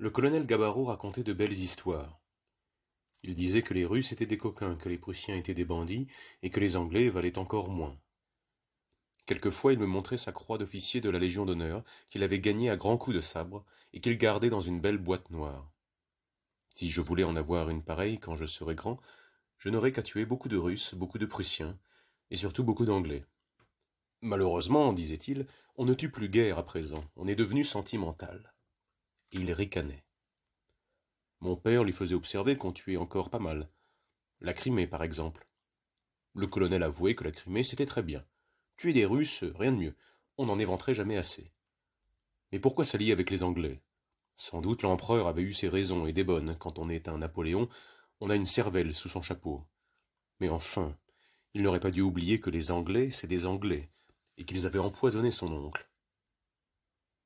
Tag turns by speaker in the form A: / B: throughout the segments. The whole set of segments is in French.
A: Le colonel Gabarot racontait de belles histoires. Il disait que les Russes étaient des coquins, que les Prussiens étaient des bandits, et que les Anglais valaient encore moins. Quelquefois, il me montrait sa croix d'officier de la Légion d'honneur, qu'il avait gagnée à grands coups de sabre, et qu'il gardait dans une belle boîte noire. Si je voulais en avoir une pareille quand je serais grand, je n'aurais qu'à tuer beaucoup de Russes, beaucoup de Prussiens, et surtout beaucoup d'Anglais. Malheureusement, disait-il, on ne tue plus guère à présent, on est devenu sentimental. Il ricanait. Mon père lui faisait observer qu'on tuait encore pas mal. La Crimée, par exemple. Le colonel avouait que la Crimée, c'était très bien. Tuer des Russes, rien de mieux. On n'en éventrait jamais assez. Mais pourquoi s'allier avec les Anglais Sans doute l'empereur avait eu ses raisons et des bonnes. Quand on est un Napoléon, on a une cervelle sous son chapeau. Mais enfin, il n'aurait pas dû oublier que les Anglais, c'est des Anglais, et qu'ils avaient empoisonné son oncle.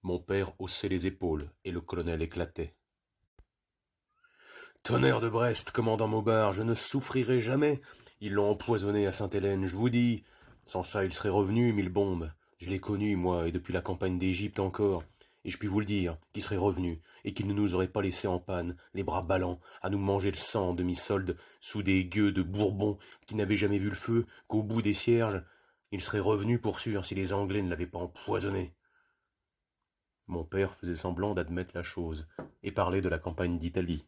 A: Mon père haussait les épaules, et le colonel éclatait. Tonnerre de Brest, commandant Maubard, je ne souffrirai jamais. Ils l'ont empoisonné à Sainte-Hélène, je vous dis. Sans ça, il serait revenu, mille bombes. Je l'ai connu, moi, et depuis la campagne d'Égypte encore. Et je puis vous le dire, qu'il serait revenu, et qu'il ne nous aurait pas laissés en panne, les bras ballants, à nous manger le sang en demi-solde, sous des gueux de Bourbons qui n'avaient jamais vu le feu qu'au bout des cierges. Il serait revenu pour sûr si les Anglais ne l'avaient pas empoisonné. Mon père faisait semblant d'admettre la chose, et parlait de la campagne d'Italie.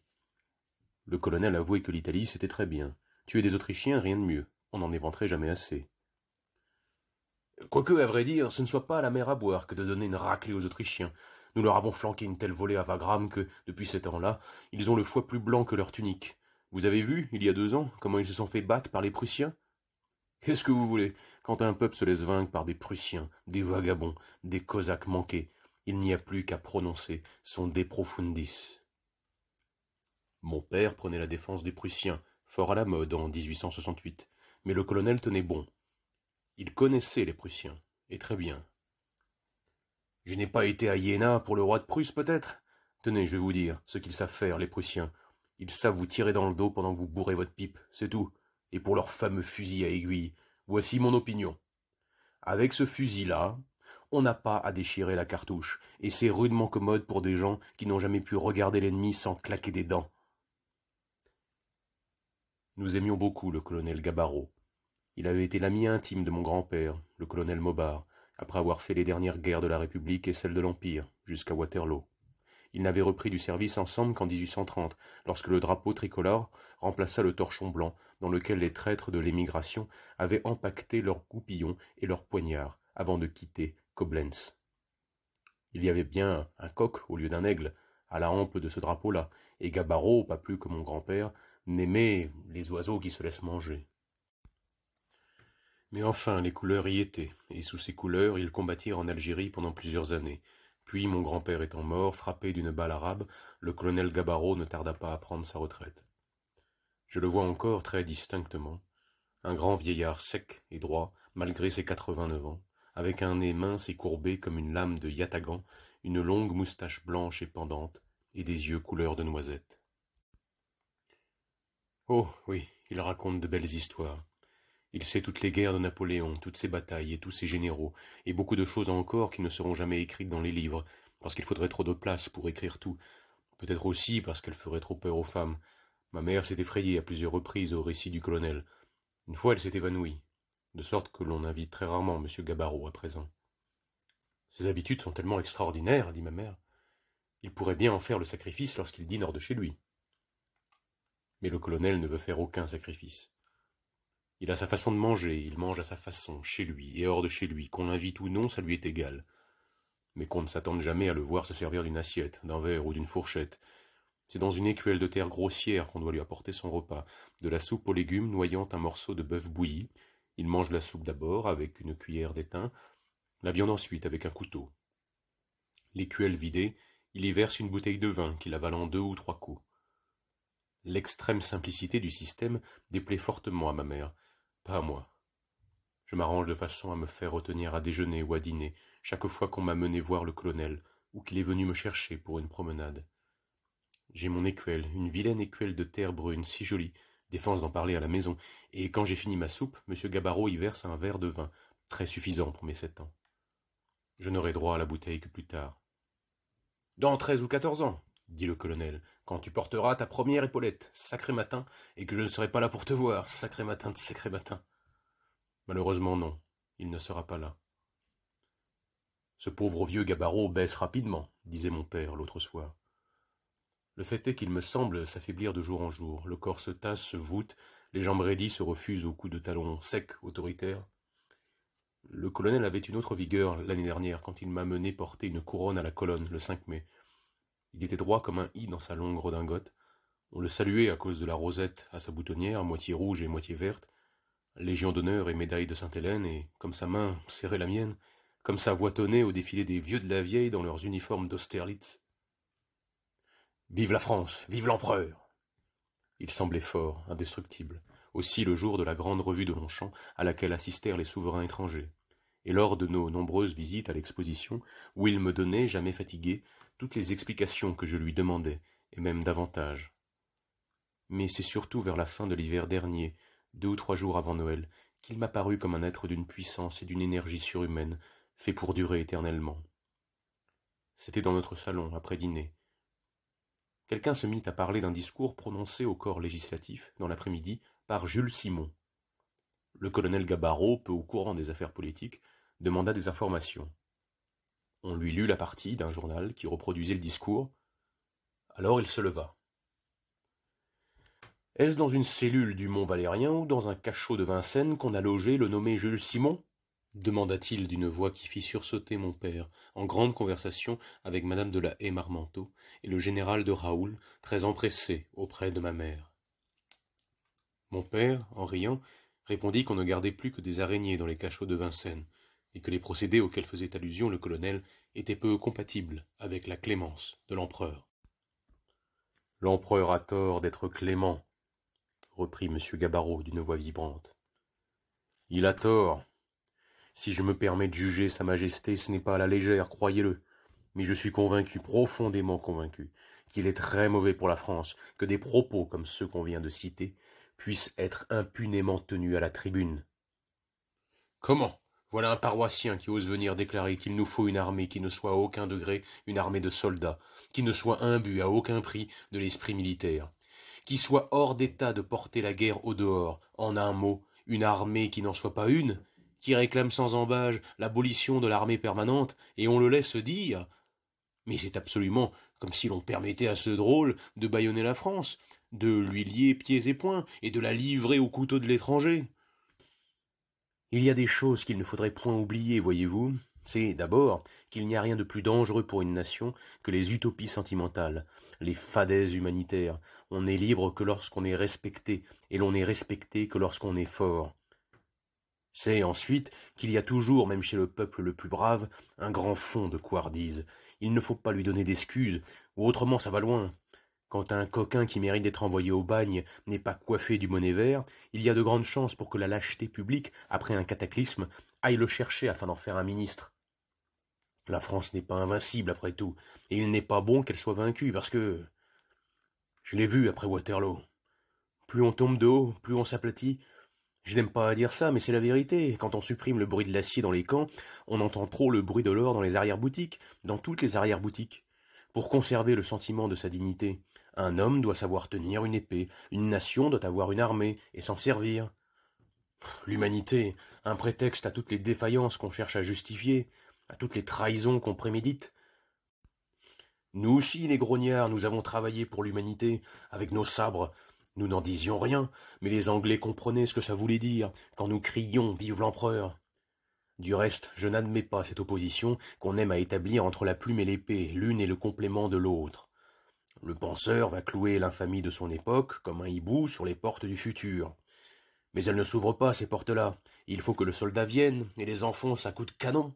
A: Le colonel avouait que l'Italie c'était très bien. Tuer des Autrichiens, rien de mieux. On n'en éventrait jamais assez. Quoique, à vrai dire, ce ne soit pas la mer à boire que de donner une raclée aux Autrichiens. Nous leur avons flanqué une telle volée à Wagram que, depuis ces temps-là, ils ont le foie plus blanc que leur tunique. Vous avez vu, il y a deux ans, comment ils se sont fait battre par les Prussiens Qu'est-ce que vous voulez Quand un peuple se laisse vaincre par des Prussiens, des vagabonds, des Cosaques manqués, il n'y a plus qu'à prononcer son De profundis. Mon père prenait la défense des Prussiens, fort à la mode en 1868, mais le colonel tenait bon. Il connaissait les Prussiens, et très bien. Je n'ai pas été à Iéna pour le roi de Prusse, peut-être Tenez, je vais vous dire ce qu'ils savent faire, les Prussiens. Ils savent vous tirer dans le dos pendant que vous bourrez votre pipe, c'est tout. Et pour leur fameux fusil à aiguille, voici mon opinion. Avec ce fusil-là, on n'a pas à déchirer la cartouche, et c'est rudement commode pour des gens qui n'ont jamais pu regarder l'ennemi sans claquer des dents. Nous aimions beaucoup le colonel Gabarro. Il avait été l'ami intime de mon grand-père, le colonel Mobar, après avoir fait les dernières guerres de la République et celles de l'Empire, jusqu'à Waterloo. Ils n'avaient repris du service ensemble qu'en 1830, lorsque le drapeau tricolore remplaça le torchon blanc, dans lequel les traîtres de l'émigration avaient empaqueté leurs goupillons et leurs poignards, avant de quitter il y avait bien un coq au lieu d'un aigle, à la hampe de ce drapeau-là, et Gabarro, pas plus que mon grand-père, n'aimait les oiseaux qui se laissent manger. Mais enfin, les couleurs y étaient, et sous ces couleurs, ils combattirent en Algérie pendant plusieurs années. Puis, mon grand-père étant mort, frappé d'une balle arabe, le colonel Gabarro ne tarda pas à prendre sa retraite. Je le vois encore très distinctement, un grand vieillard sec et droit, malgré ses quatre-vingt-neuf ans, avec un nez mince et courbé comme une lame de yatagan, une longue moustache blanche et pendante, et des yeux couleur de noisette. Oh oui, il raconte de belles histoires. Il sait toutes les guerres de Napoléon, toutes ses batailles et tous ses généraux, et beaucoup de choses encore qui ne seront jamais écrites dans les livres, parce qu'il faudrait trop de place pour écrire tout, peut-être aussi parce qu'elle ferait trop peur aux femmes. Ma mère s'est effrayée à plusieurs reprises au récit du colonel. Une fois elle s'est évanouie, de sorte que l'on invite très rarement M. Gabarot à présent. Ses habitudes sont tellement extraordinaires, dit ma mère. Il pourrait bien en faire le sacrifice lorsqu'il dîne hors de chez lui. Mais le colonel ne veut faire aucun sacrifice. Il a sa façon de manger, il mange à sa façon, chez lui et hors de chez lui, qu'on l'invite ou non, ça lui est égal. Mais qu'on ne s'attende jamais à le voir se servir d'une assiette, d'un verre ou d'une fourchette. C'est dans une écuelle de terre grossière qu'on doit lui apporter son repas, de la soupe aux légumes noyant un morceau de bœuf bouilli, il mange la soupe d'abord avec une cuillère d'étain, la viande ensuite avec un couteau. L'écuelle vidée, il y verse une bouteille de vin qu'il avale en deux ou trois coups. L'extrême simplicité du système déplaît fortement à ma mère, pas à moi. Je m'arrange de façon à me faire retenir à déjeuner ou à dîner, chaque fois qu'on m'a mené voir le colonel, ou qu'il est venu me chercher pour une promenade. J'ai mon écuelle, une vilaine écuelle de terre brune si jolie, défense d'en parler à la maison, et quand j'ai fini ma soupe, M. Gabarot y verse un verre de vin, très suffisant pour mes sept ans. Je n'aurai droit à la bouteille que plus tard. Dans treize ou quatorze ans, dit le colonel, quand tu porteras ta première épaulette, sacré matin, et que je ne serai pas là pour te voir, sacré matin de sacré matin. Malheureusement non, il ne sera pas là. Ce pauvre vieux gabarot baisse rapidement, disait mon père l'autre soir. Le fait est qu'il me semble s'affaiblir de jour en jour. Le corps se tasse, se voûte, les jambes raidies se refusent aux coups de talons secs, autoritaires. Le colonel avait une autre vigueur l'année dernière quand il m'a mené porter une couronne à la colonne le 5 mai. Il était droit comme un i dans sa longue redingote. On le saluait à cause de la rosette à sa boutonnière, moitié rouge et moitié verte, Légion d'honneur et médaille de Sainte-Hélène, et comme sa main serrait la mienne, comme sa voix tonnait au défilé des vieux de la vieille dans leurs uniformes d'Austerlitz. Vive la France Vive l'empereur Il semblait fort, indestructible, aussi le jour de la grande revue de Longchamp à laquelle assistèrent les souverains étrangers, et lors de nos nombreuses visites à l'exposition, où il me donnait, jamais fatigué, toutes les explications que je lui demandais, et même davantage. Mais c'est surtout vers la fin de l'hiver dernier, deux ou trois jours avant Noël, qu'il m'apparut comme un être d'une puissance et d'une énergie surhumaine, fait pour durer éternellement. C'était dans notre salon, après dîner, quelqu'un se mit à parler d'un discours prononcé au corps législatif, dans l'après-midi, par Jules Simon. Le colonel Gabarro, peu au courant des affaires politiques, demanda des informations. On lui lut la partie d'un journal qui reproduisait le discours. Alors il se leva. Est-ce dans une cellule du Mont Valérien ou dans un cachot de Vincennes qu'on a logé le nommé Jules Simon demanda-t-il d'une voix qui fit sursauter mon père, en grande conversation avec madame de la Haye Marmanteau et le général de Raoul, très empressé auprès de ma mère. Mon père, en riant, répondit qu'on ne gardait plus que des araignées dans les cachots de Vincennes, et que les procédés auxquels faisait allusion le colonel étaient peu compatibles avec la clémence de l'empereur. L'empereur a tort d'être clément, reprit M. Gabarot d'une voix vibrante. Il a tort si je me permets de juger Sa Majesté, ce n'est pas à la légère, croyez-le. Mais je suis convaincu, profondément convaincu, qu'il est très mauvais pour la France que des propos comme ceux qu'on vient de citer puissent être impunément tenus à la tribune. Comment Voilà un paroissien qui ose venir déclarer qu'il nous faut une armée qui ne soit à aucun degré une armée de soldats, qui ne soit imbue à aucun prix de l'esprit militaire, qui soit hors d'état de porter la guerre au dehors, en un mot, une armée qui n'en soit pas une, qui réclame sans embâge l'abolition de l'armée permanente, et on le laisse dire. Mais c'est absolument comme si l'on permettait à ce drôle de bâillonner la France, de lui lier pieds et poings, et de la livrer au couteau de l'étranger. Il y a des choses qu'il ne faudrait point oublier, voyez-vous. C'est d'abord qu'il n'y a rien de plus dangereux pour une nation que les utopies sentimentales, les fadaises humanitaires. On n'est libre que lorsqu'on est respecté, et l'on est respecté que lorsqu'on est fort. C'est ensuite qu'il y a toujours, même chez le peuple le plus brave, un grand fond de couardise. Il ne faut pas lui donner d'excuses, ou autrement ça va loin. Quand un coquin qui mérite d'être envoyé au bagne n'est pas coiffé du bonnet vert, il y a de grandes chances pour que la lâcheté publique, après un cataclysme, aille le chercher afin d'en faire un ministre. La France n'est pas invincible après tout, et il n'est pas bon qu'elle soit vaincue, parce que... Je l'ai vu après Waterloo. Plus on tombe de haut, plus on s'aplatit, je n'aime pas à dire ça, mais c'est la vérité. Quand on supprime le bruit de l'acier dans les camps, on entend trop le bruit de l'or dans les arrière-boutiques, dans toutes les arrière-boutiques. Pour conserver le sentiment de sa dignité, un homme doit savoir tenir une épée, une nation doit avoir une armée et s'en servir. L'humanité, un prétexte à toutes les défaillances qu'on cherche à justifier, à toutes les trahisons qu'on prémédite. Nous aussi, les grognards, nous avons travaillé pour l'humanité, avec nos sabres, nous n'en disions rien, mais les Anglais comprenaient ce que ça voulait dire quand nous crions Vive l'empereur. Du reste, je n'admets pas cette opposition qu'on aime à établir entre la plume et l'épée, l'une est le complément de l'autre. Le penseur va clouer l'infamie de son époque comme un hibou sur les portes du futur. Mais elle ne s'ouvre pas, ces portes-là. Il faut que le soldat vienne et les enfonce à coups de canon.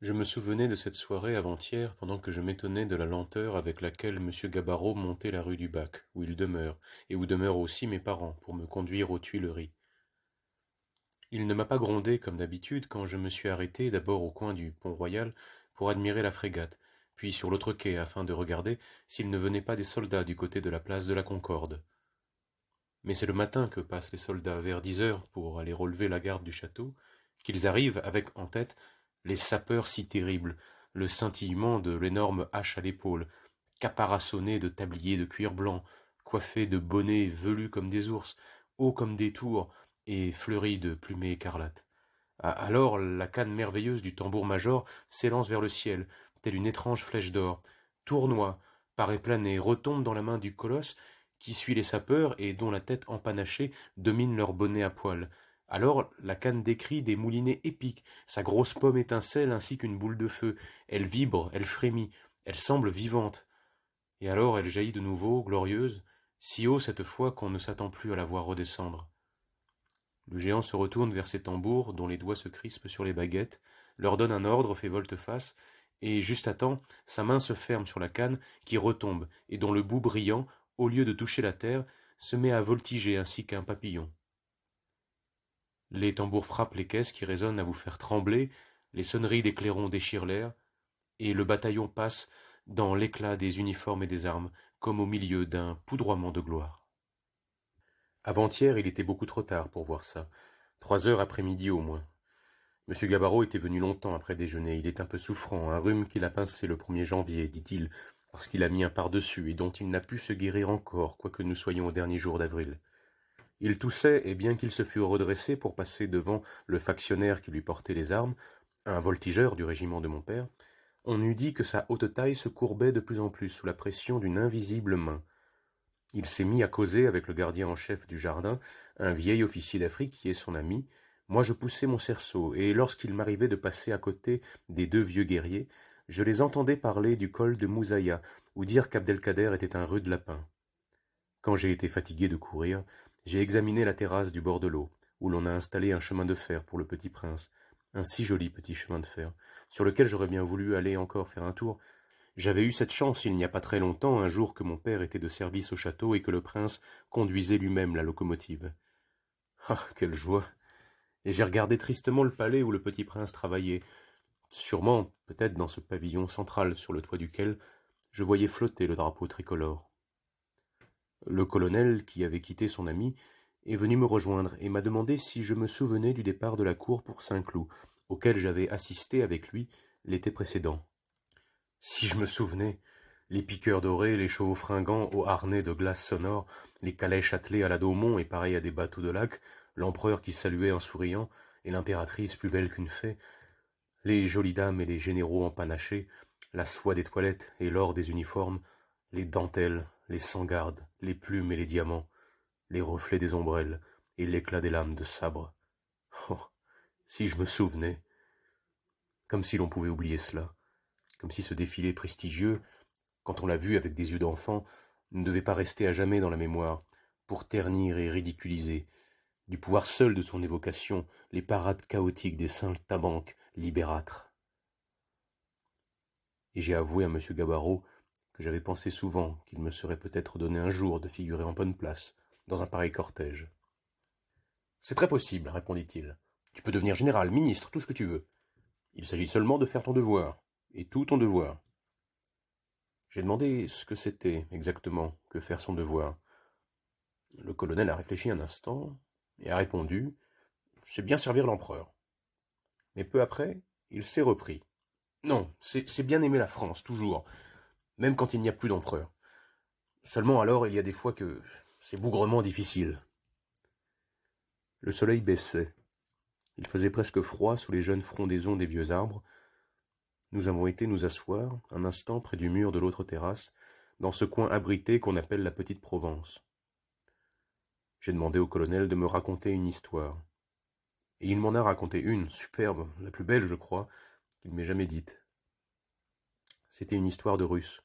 A: Je me souvenais de cette soirée avant-hier, pendant que je m'étonnais de la lenteur avec laquelle M. Gabarot montait la rue du Bac, où il demeure, et où demeurent aussi mes parents, pour me conduire aux Tuileries. Il ne m'a pas grondé comme d'habitude quand je me suis arrêté d'abord au coin du pont royal pour admirer la frégate, puis sur l'autre quai afin de regarder s'il ne venait pas des soldats du côté de la place de la Concorde. Mais c'est le matin que passent les soldats vers dix heures pour aller relever la garde du château, qu'ils arrivent avec en tête les sapeurs si terribles, le scintillement de l'énorme hache à l'épaule, caparaçonnés de tabliers de cuir blanc, coiffés de bonnets velus comme des ours, hauts comme des tours et fleuris de plumées écarlates. Alors la canne merveilleuse du tambour-major s'élance vers le ciel, telle une étrange flèche d'or, tournoie, paraît planer, retombe dans la main du colosse qui suit les sapeurs et dont la tête empanachée domine leur bonnet à poils, alors la canne décrit des moulinets épiques, sa grosse pomme étincelle ainsi qu'une boule de feu. Elle vibre, elle frémit, elle semble vivante. Et alors elle jaillit de nouveau, glorieuse, si haut cette fois qu'on ne s'attend plus à la voir redescendre. Le géant se retourne vers ses tambours, dont les doigts se crispent sur les baguettes, leur donne un ordre, fait volte-face, et juste à temps, sa main se ferme sur la canne qui retombe et dont le bout brillant, au lieu de toucher la terre, se met à voltiger ainsi qu'un papillon. Les tambours frappent les caisses qui résonnent à vous faire trembler, les sonneries des clairons déchirent l'air, et le bataillon passe dans l'éclat des uniformes et des armes, comme au milieu d'un poudroiement de gloire. Avant-hier, il était beaucoup trop tard pour voir ça. Trois heures après-midi au moins. M. Gabarot était venu longtemps après déjeuner. Il est un peu souffrant, un rhume qu'il a pincé le 1er janvier, dit-il, parce qu'il a mis un pardessus et dont il n'a pu se guérir encore, quoique nous soyons au dernier jour d'avril. Il toussait, et bien qu'il se fût redressé pour passer devant le factionnaire qui lui portait les armes, un voltigeur du régiment de mon père, on eût dit que sa haute taille se courbait de plus en plus sous la pression d'une invisible main. Il s'est mis à causer avec le gardien en chef du jardin, un vieil officier d'Afrique qui est son ami. Moi, je poussais mon cerceau, et lorsqu'il m'arrivait de passer à côté des deux vieux guerriers, je les entendais parler du col de Mouzaïa ou dire qu'Abdelkader était un rude lapin. Quand j'ai été fatigué de courir, j'ai examiné la terrasse du bord de l'eau, où l'on a installé un chemin de fer pour le petit prince, un si joli petit chemin de fer, sur lequel j'aurais bien voulu aller encore faire un tour. J'avais eu cette chance il n'y a pas très longtemps, un jour que mon père était de service au château et que le prince conduisait lui-même la locomotive. Ah, quelle joie Et j'ai regardé tristement le palais où le petit prince travaillait, sûrement peut-être dans ce pavillon central sur le toit duquel je voyais flotter le drapeau tricolore. Le colonel, qui avait quitté son ami, est venu me rejoindre et m'a demandé si je me souvenais du départ de la cour pour Saint-Cloud, auquel j'avais assisté avec lui l'été précédent. Si je me souvenais, les piqueurs dorés, les chevaux fringants aux harnais de glace sonore, les calèches attelées à la Daumont et pareilles à des bateaux de lac, l'empereur qui saluait en souriant, et l'impératrice plus belle qu'une fée, les jolies dames et les généraux empanachés, la soie des toilettes et l'or des uniformes, les dentelles, les sans les plumes et les diamants, les reflets des ombrelles et l'éclat des lames de sabre. Oh, si je me souvenais Comme si l'on pouvait oublier cela, comme si ce défilé prestigieux, quand on l'a vu avec des yeux d'enfant, ne devait pas rester à jamais dans la mémoire, pour ternir et ridiculiser, du pouvoir seul de son évocation, les parades chaotiques des tabanques libérâtres. Et j'ai avoué à M. Gabarot j'avais pensé souvent qu'il me serait peut-être donné un jour de figurer en bonne place dans un pareil cortège. C'est très possible, répondit-il. Tu peux devenir général, ministre, tout ce que tu veux. Il s'agit seulement de faire ton devoir, et tout ton devoir. J'ai demandé ce que c'était exactement que faire son devoir. Le colonel a réfléchi un instant et a répondu C'est bien servir l'empereur. Mais peu après, il s'est repris. Non, c'est bien aimer la France, toujours, même quand il n'y a plus d'empereur. Seulement alors, il y a des fois que c'est bougrement difficile. Le soleil baissait. Il faisait presque froid sous les jeunes frondaisons des vieux arbres. Nous avons été nous asseoir, un instant près du mur de l'autre terrasse, dans ce coin abrité qu'on appelle la Petite Provence. J'ai demandé au colonel de me raconter une histoire. Et il m'en a raconté une, superbe, la plus belle, je crois, qu'il m'ait jamais dite. C'était une histoire de Russe.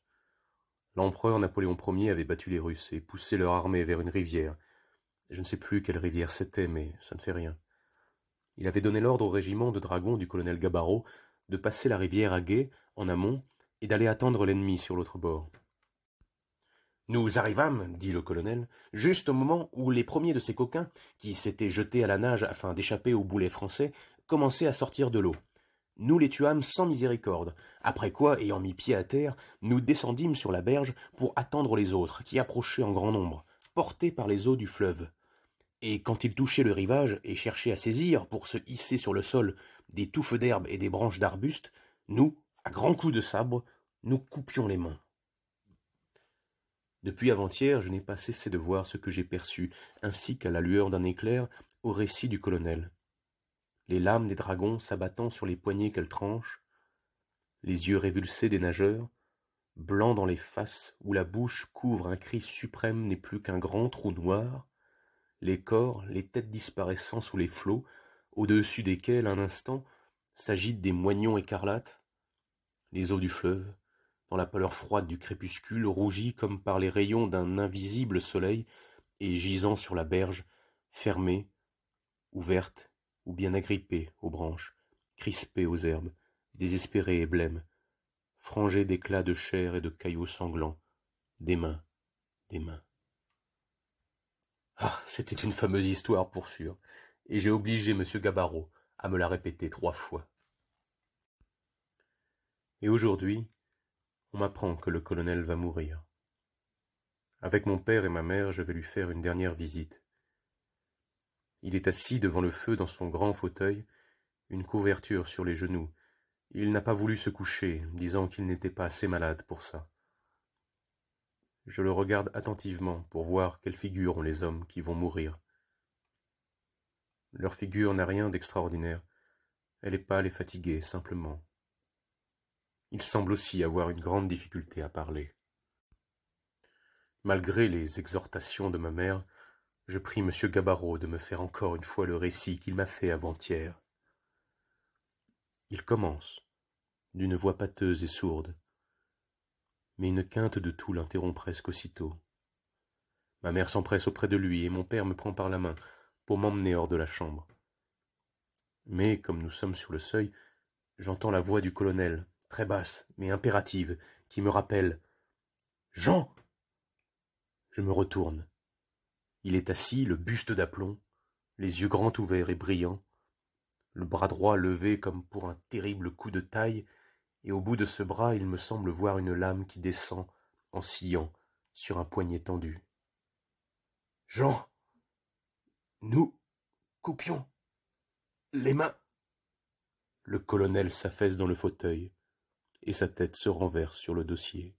A: L'empereur Napoléon Ier avait battu les Russes et poussé leur armée vers une rivière. Je ne sais plus quelle rivière c'était, mais ça ne fait rien. Il avait donné l'ordre au régiment de dragons du colonel Gabarot de passer la rivière à gué, en amont, et d'aller attendre l'ennemi sur l'autre bord. Nous arrivâmes, dit le colonel, juste au moment où les premiers de ces coquins, qui s'étaient jetés à la nage afin d'échapper aux boulets français, commençaient à sortir de l'eau. Nous les tuâmes sans miséricorde, après quoi, ayant mis pied à terre, nous descendîmes sur la berge pour attendre les autres, qui approchaient en grand nombre, portés par les eaux du fleuve. Et quand ils touchaient le rivage et cherchaient à saisir, pour se hisser sur le sol, des touffes d'herbe et des branches d'arbustes, nous, à grands coups de sabre, nous coupions les mains. Depuis avant-hier, je n'ai pas cessé de voir ce que j'ai perçu, ainsi qu'à la lueur d'un éclair, au récit du colonel les lames des dragons s'abattant sur les poignets qu'elles tranchent, les yeux révulsés des nageurs, blancs dans les faces où la bouche couvre un cri suprême n'est plus qu'un grand trou noir, les corps, les têtes disparaissant sous les flots, au-dessus desquels un instant s'agitent des moignons écarlates, les eaux du fleuve, dans la pâleur froide du crépuscule, rougies comme par les rayons d'un invisible soleil, et gisant sur la berge, fermée, ouverte ou bien agrippé aux branches, crispé aux herbes, désespéré et blême, frangé d'éclats de chair et de cailloux sanglants, des mains, des mains. Ah, c'était une fameuse histoire pour sûr, et j'ai obligé M. Gabarot à me la répéter trois fois. Et aujourd'hui, on m'apprend que le colonel va mourir. Avec mon père et ma mère, je vais lui faire une dernière visite. Il est assis devant le feu dans son grand fauteuil, une couverture sur les genoux. Il n'a pas voulu se coucher, disant qu'il n'était pas assez malade pour ça. Je le regarde attentivement pour voir quelles figures ont les hommes qui vont mourir. Leur figure n'a rien d'extraordinaire. Elle est pâle et fatiguée, simplement. Il semble aussi avoir une grande difficulté à parler. Malgré les exhortations de ma mère, je prie monsieur Gabarot de me faire encore une fois le récit qu'il m'a fait avant-hier. Il commence, d'une voix pâteuse et sourde, mais une quinte de tout l'interrompt presque aussitôt. Ma mère s'empresse auprès de lui et mon père me prend par la main pour m'emmener hors de la chambre. Mais, comme nous sommes sur le seuil, j'entends la voix du colonel, très basse mais impérative, qui me rappelle Jean Je me retourne. Il est assis, le buste d'aplomb, les yeux grands ouverts et brillants, le bras droit levé comme pour un terrible coup de taille, et au bout de ce bras il me semble voir une lame qui descend en sillant sur un poignet tendu. Jean, nous coupions les mains. Le colonel s'affaisse dans le fauteuil, et sa tête se renverse sur le dossier.